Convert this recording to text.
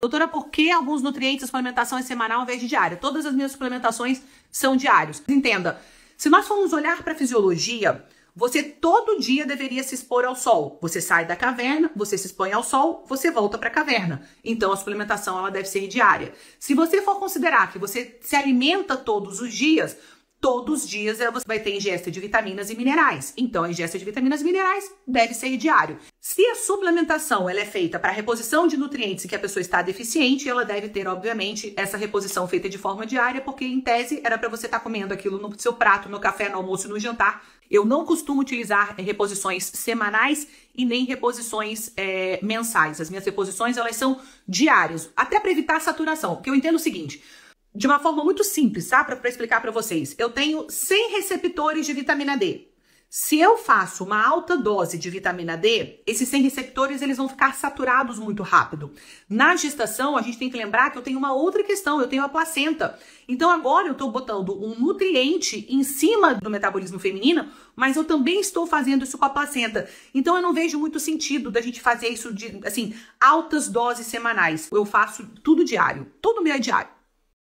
Doutora, por que alguns nutrientes, a suplementação é semanal ao invés de diária? Todas as minhas suplementações são diários. Entenda, se nós formos olhar para a fisiologia, você todo dia deveria se expor ao sol. Você sai da caverna, você se expõe ao sol, você volta para a caverna. Então a suplementação ela deve ser diária. Se você for considerar que você se alimenta todos os dias, todos os dias você vai ter ingesta de vitaminas e minerais. Então, a ingesta de vitaminas e minerais deve ser diário. Se a suplementação ela é feita para reposição de nutrientes que a pessoa está deficiente, ela deve ter, obviamente, essa reposição feita de forma diária, porque em tese era para você estar tá comendo aquilo no seu prato, no café, no almoço, no jantar. Eu não costumo utilizar eh, reposições semanais e nem reposições é, mensais. As minhas reposições elas são diárias, até para evitar saturação. Porque eu entendo o seguinte de uma forma muito simples, tá? Para explicar para vocês. Eu tenho 100 receptores de vitamina D. Se eu faço uma alta dose de vitamina D, esses 100 receptores eles vão ficar saturados muito rápido. Na gestação, a gente tem que lembrar que eu tenho uma outra questão, eu tenho a placenta. Então agora eu estou botando um nutriente em cima do metabolismo feminino, mas eu também estou fazendo isso com a placenta. Então eu não vejo muito sentido da gente fazer isso de assim altas doses semanais. Eu faço tudo diário, tudo meu é diário.